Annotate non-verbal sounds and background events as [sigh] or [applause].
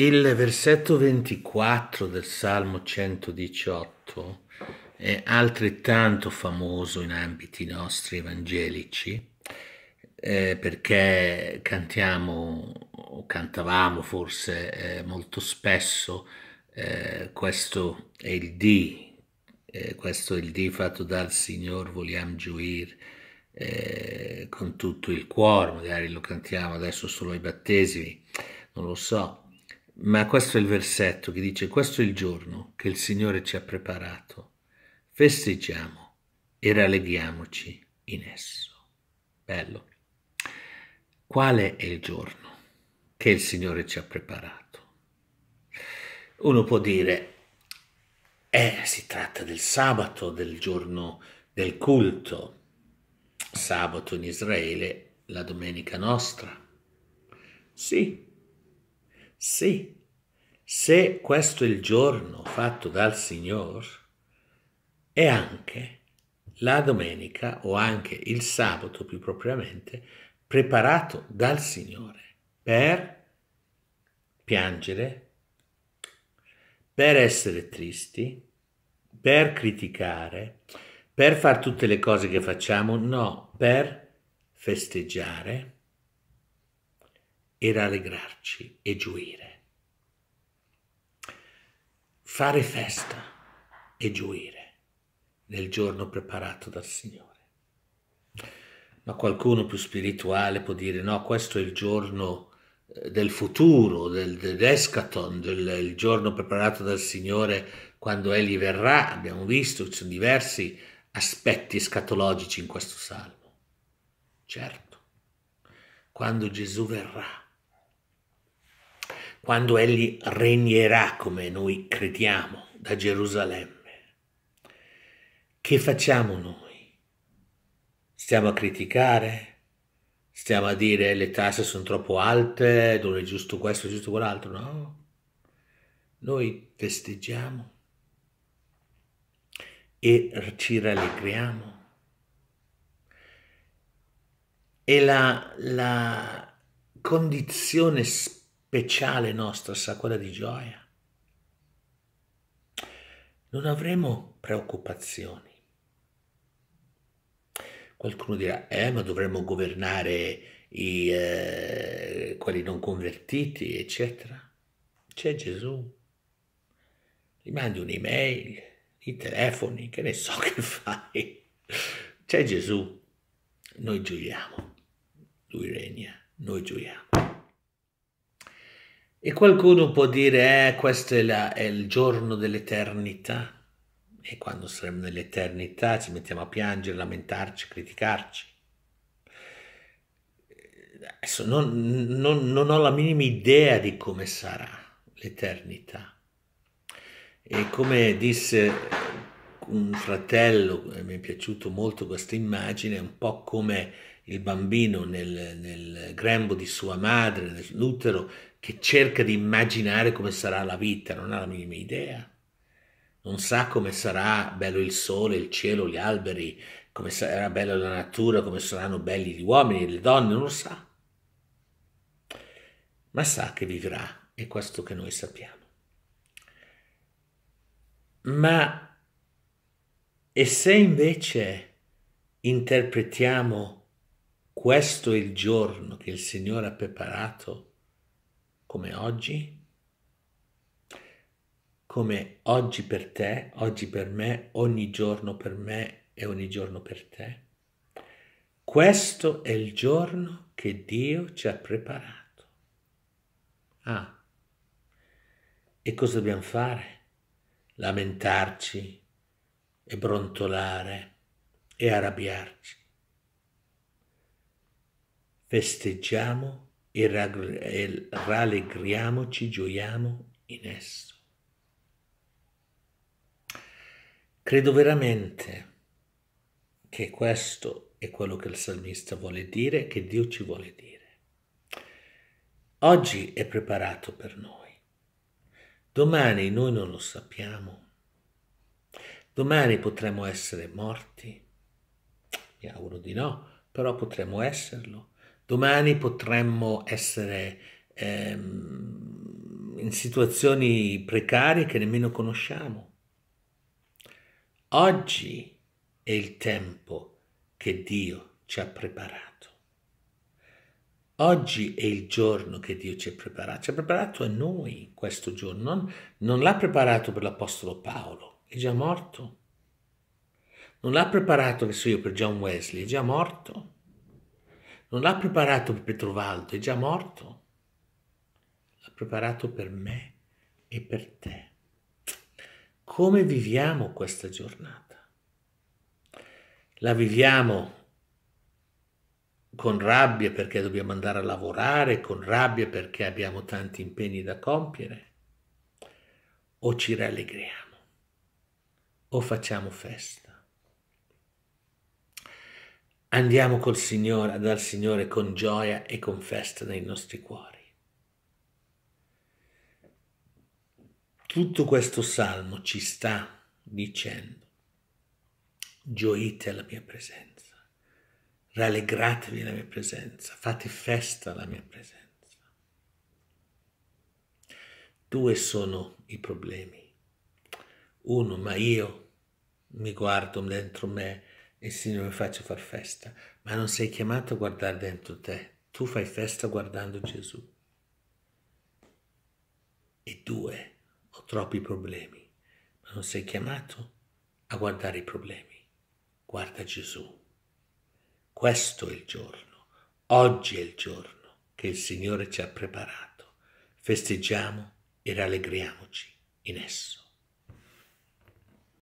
Il versetto 24 del Salmo 118 è altrettanto famoso in ambiti nostri evangelici eh, perché cantiamo o cantavamo forse eh, molto spesso eh, questo è il dì, eh, questo è il dì fatto dal Signore, vogliamo gioire eh, con tutto il cuore, magari lo cantiamo adesso solo ai battesimi, non lo so ma questo è il versetto che dice, questo è il giorno che il Signore ci ha preparato, festeggiamo e ralleghiamoci in esso. Bello. Quale è il giorno che il Signore ci ha preparato? Uno può dire, eh, si tratta del sabato, del giorno del culto, sabato in Israele, la domenica nostra. Sì, sì, se questo è il giorno fatto dal Signore, è anche la domenica o anche il sabato più propriamente preparato dal Signore per piangere, per essere tristi, per criticare, per fare tutte le cose che facciamo, no, per festeggiare e rallegrarci e gioire fare festa e gioire nel giorno preparato dal Signore. Ma qualcuno più spirituale può dire no, questo è il giorno eh, del futuro, del, del escaton, del, il giorno preparato dal Signore quando Egli verrà. Abbiamo visto, ci sono diversi aspetti scatologici in questo salmo. Certo, quando Gesù verrà quando egli regnerà come noi crediamo da Gerusalemme. Che facciamo noi? Stiamo a criticare? Stiamo a dire le tasse sono troppo alte, non è giusto questo, è giusto quell'altro? No. Noi festeggiamo e ci rallegriamo. E la, la condizione spirituale speciale nostra sa quella di gioia. Non avremo preoccupazioni. Qualcuno dirà, eh, ma dovremmo governare i, eh, quelli non convertiti, eccetera. C'è Gesù. Gli mandi un'email, i telefoni, che ne so [laughs] che fai. C'è Gesù. Noi gioiamo. Lui regna, noi gioiamo. E qualcuno può dire, eh, questo è, la, è il giorno dell'eternità. E quando saremo nell'eternità ci mettiamo a piangere, lamentarci, criticarci. Adesso non, non, non ho la minima idea di come sarà l'eternità. E come disse un fratello, eh, mi è piaciuto molto questa immagine, un po' come il bambino nel, nel grembo di sua madre, nell'utero, che cerca di immaginare come sarà la vita, non ha la minima idea, non sa come sarà bello il sole, il cielo, gli alberi, come sarà bella la natura, come saranno belli gli uomini e le donne, non lo sa, ma sa che vivrà, è questo che noi sappiamo. Ma e se invece interpretiamo questo il giorno che il Signore ha preparato come oggi? Come oggi per te, oggi per me, ogni giorno per me e ogni giorno per te? Questo è il giorno che Dio ci ha preparato. Ah, e cosa dobbiamo fare? Lamentarci e brontolare e arrabbiarci. Festeggiamo e, rallegriamoci, gioiamo in esso. Credo veramente che questo è quello che il salmista vuole dire, che Dio ci vuole dire. Oggi è preparato per noi, domani noi non lo sappiamo, domani potremmo essere morti, mi auguro di no, però potremmo esserlo Domani potremmo essere ehm, in situazioni precarie che nemmeno conosciamo. Oggi è il tempo che Dio ci ha preparato. Oggi è il giorno che Dio ci ha preparato, ci ha preparato a noi questo giorno, non, non l'ha preparato per l'Apostolo Paolo, è già morto. Non l'ha preparato, che so io, per John Wesley, è già morto. Non l'ha preparato per Petrovaldo, è già morto. L'ha preparato per me e per te. Come viviamo questa giornata? La viviamo con rabbia perché dobbiamo andare a lavorare, con rabbia perché abbiamo tanti impegni da compiere? O ci rallegriamo? O facciamo festa? Andiamo col Signore, dal Signore con gioia e con festa nei nostri cuori. Tutto questo salmo ci sta dicendo, gioite alla mia presenza, rallegratevi alla mia presenza, fate festa alla mia presenza. Due sono i problemi. Uno, ma io mi guardo dentro me il Signore faccia far festa, ma non sei chiamato a guardare dentro te, tu fai festa guardando Gesù. E due, ho troppi problemi, ma non sei chiamato a guardare i problemi, guarda Gesù. Questo è il giorno, oggi è il giorno che il Signore ci ha preparato. Festeggiamo e rallegriamoci in esso.